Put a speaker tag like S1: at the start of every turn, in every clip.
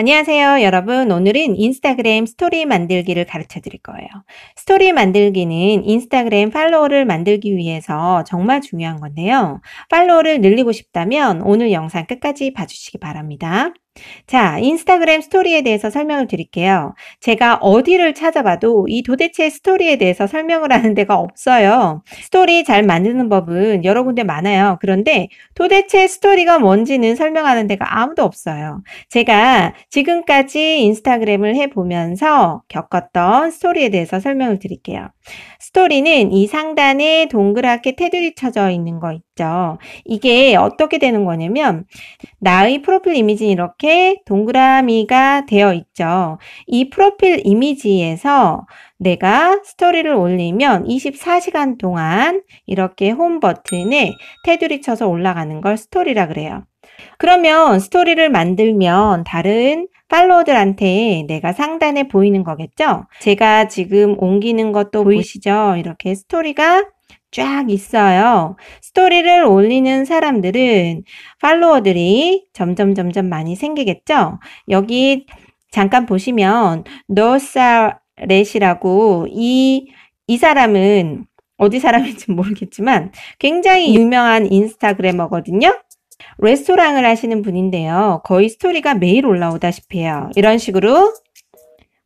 S1: 안녕하세요 여러분 오늘은 인스타그램 스토리 만들기를 가르쳐 드릴 거예요 스토리 만들기는 인스타그램 팔로워를 만들기 위해서 정말 중요한 건데요 팔로워를 늘리고 싶다면 오늘 영상 끝까지 봐주시기 바랍니다 자, 인스타그램 스토리에 대해서 설명을 드릴게요. 제가 어디를 찾아봐도 이 도대체 스토리에 대해서 설명을 하는 데가 없어요. 스토리 잘 만드는 법은 여러 군데 많아요. 그런데 도대체 스토리가 뭔지는 설명하는 데가 아무도 없어요. 제가 지금까지 인스타그램을 해보면서 겪었던 스토리에 대해서 설명을 드릴게요. 스토리는 이 상단에 동그랗게 테두리 쳐져 있는 거 있죠. 있죠. 이게 어떻게 되는 거냐면 나의 프로필 이미지는 이렇게 동그라미가 되어 있죠. 이 프로필 이미지에서 내가 스토리를 올리면 24시간 동안 이렇게 홈 버튼에 테두리 쳐서 올라가는 걸 스토리라 그래요. 그러면 스토리를 만들면 다른 팔로워들한테 내가 상단에 보이는 거겠죠? 제가 지금 옮기는 것도 보이시죠? 이렇게 스토리가 쫙 있어요. 스토리를 올리는 사람들은 팔로워들이 점점 점점 많이 생기겠죠. 여기 잠깐 보시면 노사렛이라고 이 이 사람은 어디 사람인지 모르겠지만 굉장히 유명한 인스타그래머거든요. 레스토랑을 하시는 분인데요. 거의 스토리가 매일 올라오다시피 해요. 이런 식으로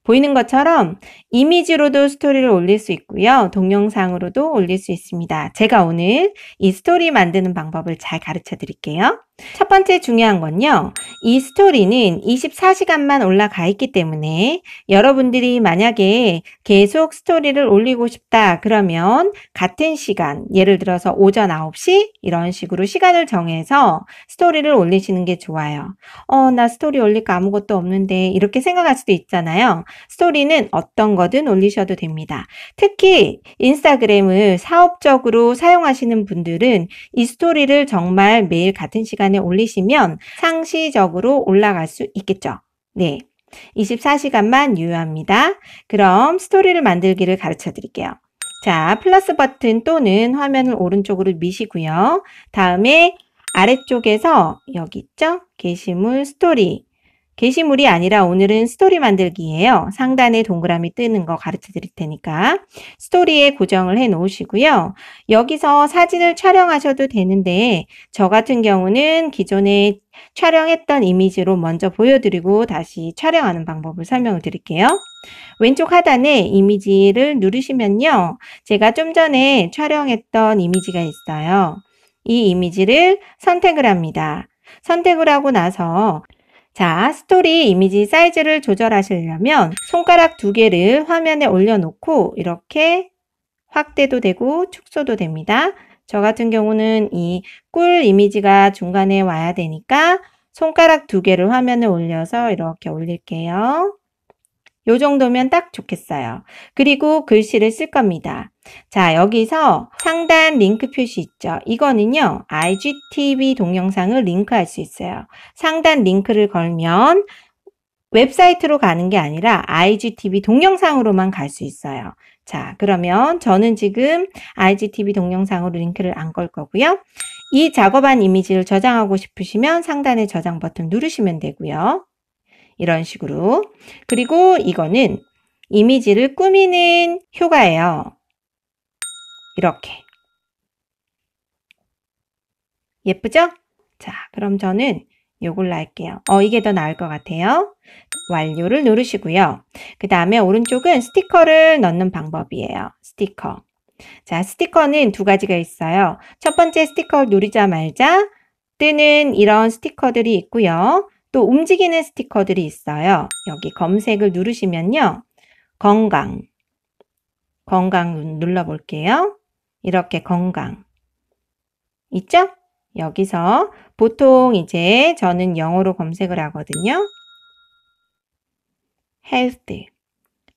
S1: 보이는 것처럼 이미지로도 스토리를 올릴 수 있고요. 동영상으로도 올릴 수 있습니다. 제가 오늘 이 스토리 만드는 방법을 잘 가르쳐 드릴게요. 첫 번째 중요한 건요. 이 스토리는 24시간만 올라가 있기 때문에 여러분들이 만약에 계속 스토리를 올리고 싶다 그러면 같은 시간, 예를 들어서 오전 9시 이런 식으로 시간을 정해서 스토리를 올리시는 게 좋아요. 어, 나 스토리 올릴 까 아무것도 없는데 이렇게 생각할 수도 있잖아요. 스토리는 어떤 거든 올리셔도 됩니다. 특히 인스타그램을 사업적으로 사용하시는 분들은 이 스토리를 정말 매일 같은 시간에 게시판에 올리시면 상시적으로 올라갈 수 있겠죠. 네. 24시간만 유효합니다. 그럼 스토리를 만들기를 가르쳐 드릴게요. 자, 플러스 버튼 또는 화면을 오른쪽으로 미시고요. 다음에 아래쪽에서 여기 있죠? 게시물 스토리 게시물이 아니라 오늘은 스토리 만들기예요. 상단에 동그라미 뜨는 거 가르쳐 드릴 테니까 스토리에 고정을 해 놓으시고요. 여기서 사진을 촬영하셔도 되는데 저 같은 경우는 기존에 촬영했던 이미지로 먼저 보여드리고 다시 촬영하는 방법을 설명을 드릴게요. 왼쪽 하단에 이미지를 누르시면요. 제가 좀 전에 촬영했던 이미지가 있어요. 이 이미지를 선택을 합니다. 선택을 하고 나서 자, 스토리 이미지 사이즈를 조절하시려면 손가락 두 개를 화면에 올려놓고 이렇게 확대도 되고 축소도 됩니다. 저 같은 경우는 이 꿀 이미지가 중간에 와야 되니까 손가락 두 개를 화면에 올려서 이렇게 올릴게요. 요 정도면 딱 좋겠어요. 그리고 글씨를 쓸 겁니다. 자, 여기서 상단 링크 표시 있죠. 이거는요. IGTV 동영상을 링크할 수 있어요. 상단 링크를 걸면 웹사이트로 가는 게 아니라 IGTV 동영상으로만 갈 수 있어요. 자, 그러면 저는 지금 IGTV 동영상으로 링크를 안 걸 거고요. 이 작업한 이미지를 저장하고 싶으시면 상단에 저장 버튼 누르시면 되고요. 이런 식으로. 그리고 이거는 이미지를 꾸미는 효과예요. 이렇게. 예쁘죠? 자, 그럼 저는 요걸로 할게요. 어, 이게 더 나을 것 같아요. 완료를 누르시고요. 그 다음에 오른쪽은 스티커를 넣는 방법이에요. 스티커. 자, 스티커는 두 가지가 있어요. 첫 번째 스티커를 누르자 말자 뜨는 이런 스티커들이 있고요. 또 움직이는 스티커들이 있어요. 여기 검색을 누르시면요. 건강, 건강 눌러볼게요. 이렇게 건강. 있죠? 여기서 보통 이제 저는 영어로 검색을 하거든요. h e a l t h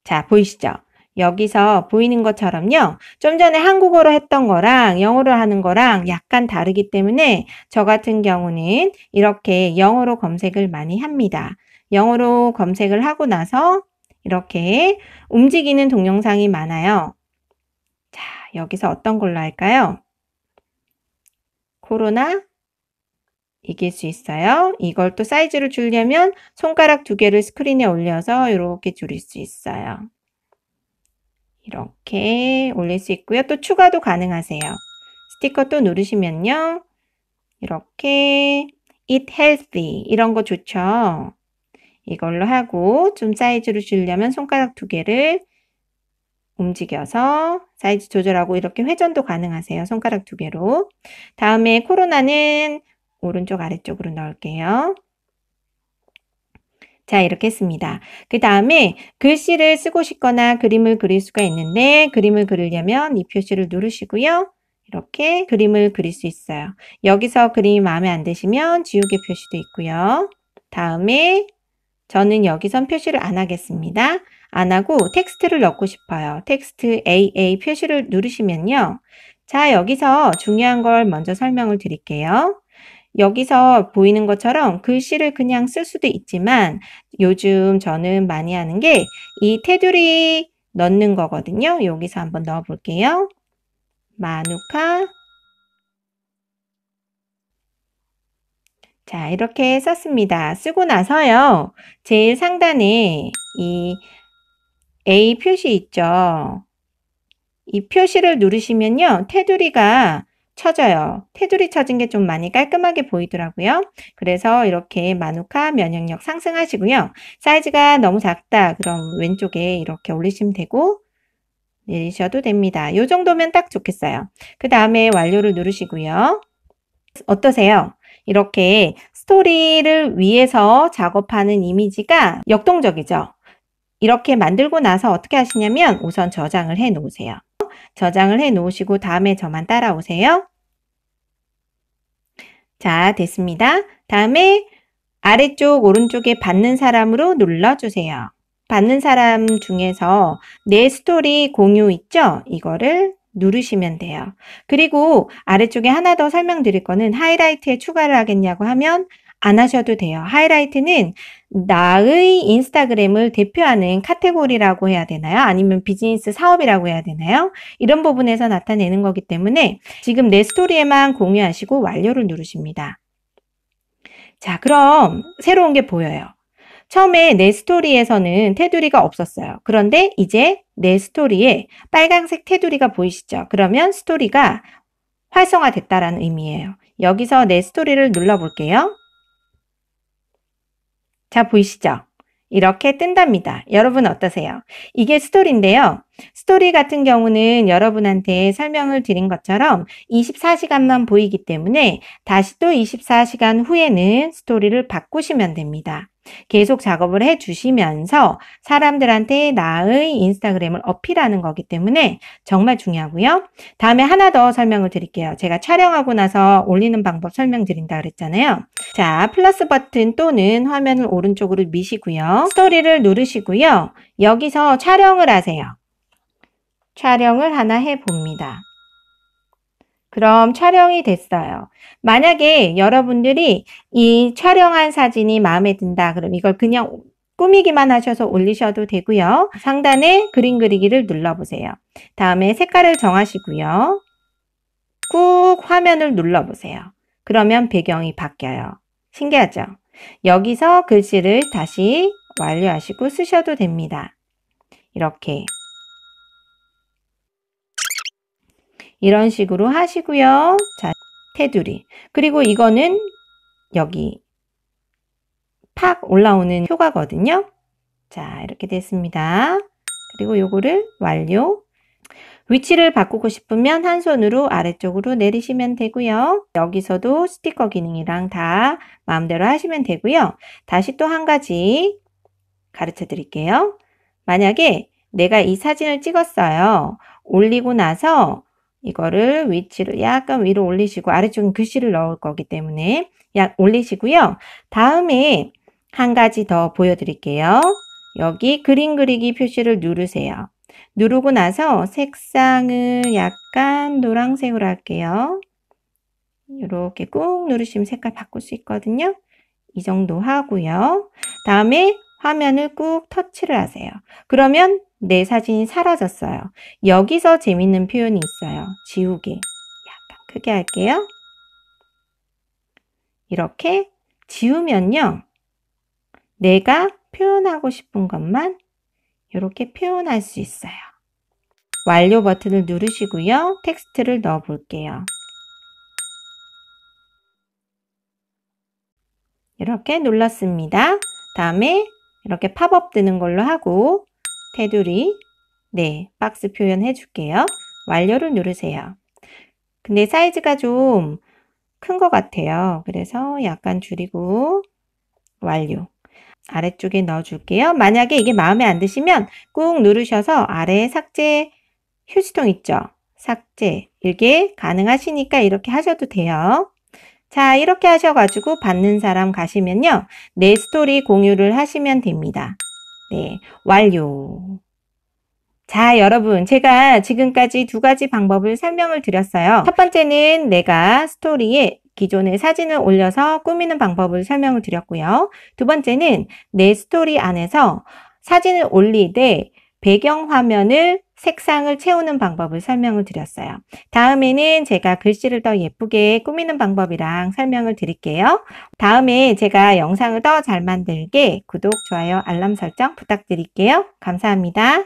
S1: 자, 보이시죠? 여기서 보이는 것처럼요. 좀 전에 한국어로 했던 거랑 영어로 하는 거랑 약간 다르기 때문에 저 같은 경우는 이렇게 영어로 검색을 많이 합니다. 영어로 검색을 하고 나서 이렇게 움직이는 동영상이 많아요. 자, 여기서 어떤 걸로 할까요? 코로나 이길 수 있어요. 이걸 또 사이즈를 줄려면 손가락 두 개를 스크린에 올려서 이렇게 줄일 수 있어요. 이렇게 올릴 수 있고요. 또 추가도 가능하세요. 스티커 또 누르시면요. 이렇게 eat healthy 이런 거 좋죠. 이걸로 하고 좀 사이즈를 줄려면 손가락 두 개를 움직여서 사이즈 조절하고 이렇게 회전도 가능하세요. 손가락 두 개로. 다음에 코로나는 오른쪽 아래쪽으로 넣을게요. 자, 이렇게 했습니다. 그 다음에 글씨를 쓰고 싶거나 그림을 그릴 수가 있는데 그림을 그리려면 이 표시를 누르시고요. 이렇게 그림을 그릴 수 있어요. 여기서 그림이 마음에 안 드시면 지우개 표시도 있고요. 다음에 저는 여기선 표시를 안 하겠습니다. 안 하고 텍스트를 넣고 싶어요. 텍스트 AA 표시를 누르시면요. 자, 여기서 중요한 걸 먼저 설명을 드릴게요. 여기서 보이는 것처럼 글씨를 그냥 쓸 수도 있지만 요즘 저는 많이 하는 게 이 테두리 넣는 거거든요. 여기서 한번 넣어 볼게요. 마누카 자, 이렇게 썼습니다. 쓰고 나서요. 제일 상단에 이 A 표시 있죠. 이 표시를 누르시면요. 테두리가 쳐져요. 테두리 쳐진 게 좀 많이 깔끔하게 보이더라고요. 그래서 이렇게 마누카 면역력 상승하시고요. 사이즈가 너무 작다 그럼 왼쪽에 이렇게 올리시면 되고 내리셔도 됩니다. 이 정도면 딱 좋겠어요. 그 다음에 완료를 누르시고요. 어떠세요? 이렇게 스토리를 위해서 작업하는 이미지가 역동적이죠. 이렇게 만들고 나서 어떻게 하시냐면 우선 저장을 해 놓으세요. 저장을 해 놓으시고 다음에 저만 따라오세요. 자, 됐습니다. 다음에 아래쪽 오른쪽에 받는 사람으로 눌러주세요. 받는 사람 중에서 내 스토리 공유 있죠? 이거를 누르시면 돼요. 그리고 아래쪽에 하나 더 설명드릴 거는 하이라이트에 추가를 하겠냐고 하면 안 하셔도 돼요. 하이라이트는 나의 인스타그램을 대표하는 카테고리라고 해야 되나요? 아니면 비즈니스 사업이라고 해야 되나요? 이런 부분에서 나타내는 거기 때문에 지금 내 스토리에만 공유하시고 완료를 누르십니다. 자, 그럼 새로운 게 보여요. 처음에 내 스토리에서는 테두리가 없었어요. 그런데 이제 내 스토리에 빨간색 테두리가 보이시죠? 그러면 스토리가 활성화됐다라는 의미예요. 여기서 내 스토리를 눌러볼게요. 자, 보이시죠? 이렇게 뜬답니다. 여러분 어떠세요? 이게 스토리인데요. 스토리 같은 경우는 여러분한테 설명을 드린 것처럼 24시간만 보이기 때문에 다시 또 24시간 후에는 스토리를 바꾸시면 됩니다. 계속 작업을 해주시면서 사람들한테 나의 인스타그램을 어필하는 거기 때문에 정말 중요하고요. 다음에 하나 더 설명을 드릴게요. 제가 촬영하고 나서 올리는 방법 설명드린다 그랬잖아요. 자, 플러스 버튼 또는 화면을 오른쪽으로 미시고요. 스토리를 누르시고요. 여기서 촬영을 하세요. 촬영을 하나 해봅니다. 그럼 촬영이 됐어요. 만약에 여러분들이 이 촬영한 사진이 마음에 든다. 그럼 이걸 그냥 꾸미기만 하셔서 올리셔도 되고요. 상단에 그림 그리기를 눌러보세요. 다음에 색깔을 정하시고요. 꾹 화면을 눌러보세요. 그러면 배경이 바뀌어요. 신기하죠? 여기서 글씨를 다시 완료하시고 쓰셔도 됩니다. 이렇게 이런 식으로 하시고요. 자, 테두리. 그리고 이거는 여기 팍 올라오는 효과거든요. 자, 이렇게 됐습니다. 그리고 요거를 완료. 위치를 바꾸고 싶으면 한 손으로 아래쪽으로 내리시면 되고요. 여기서도 스티커 기능이랑 다 마음대로 하시면 되고요. 다시 또 한 가지 가르쳐 드릴게요. 만약에 내가 이 사진을 찍었어요. 올리고 나서 이거를 위치를 약간 위로 올리시고 아래쪽은 글씨를 넣을 거기 때문에 약 올리시고요. 다음에 한 가지 더 보여드릴게요. 여기 그림 그리기 표시를 누르세요. 누르고 나서 색상을 약간 노란색으로 할게요. 이렇게 꾹 누르시면 색깔 바꿀 수 있거든요. 이 정도 하고요. 다음에 화면을 꾹 터치를 하세요. 그러면 내 사진이 사라졌어요. 여기서 재밌는 표현이 있어요. 지우개. 약간 크게 할게요. 이렇게 지우면요. 내가 표현하고 싶은 것만 이렇게 표현할 수 있어요. 완료 버튼을 누르시고요. 텍스트를 넣어 볼게요. 이렇게 눌렀습니다. 다음에 이렇게 팝업 뜨는 걸로 하고 테두리, 네, 박스 표현해 줄게요. 완료를 누르세요. 근데 사이즈가 좀 큰 것 같아요. 그래서 약간 줄이고 완료. 아래쪽에 넣어줄게요. 만약에 이게 마음에 안 드시면 꾹 누르셔서 아래 삭제 휴지통 있죠? 삭제 이게 가능하시니까 이렇게 하셔도 돼요. 자 이렇게 하셔가지고 받는 사람 가시면요. 내 스토리 공유를 하시면 됩니다. 네, 완료. 자, 여러분, 제가 지금까지 두 가지 방법을 설명을 드렸어요. 첫 번째는 내가 스토리에 기존의 사진을 올려서 꾸미는 방법을 설명을 드렸고요. 두 번째는 내 스토리 안에서 사진을 올리되 배경 화면을 색상을 채우는 방법을 설명을 드렸어요. 다음에는 제가 글씨를 더 예쁘게 꾸미는 방법이랑 설명을 드릴게요. 다음에 제가 영상을 더 잘 만들게 구독, 좋아요, 알람 설정 부탁드릴게요. 감사합니다.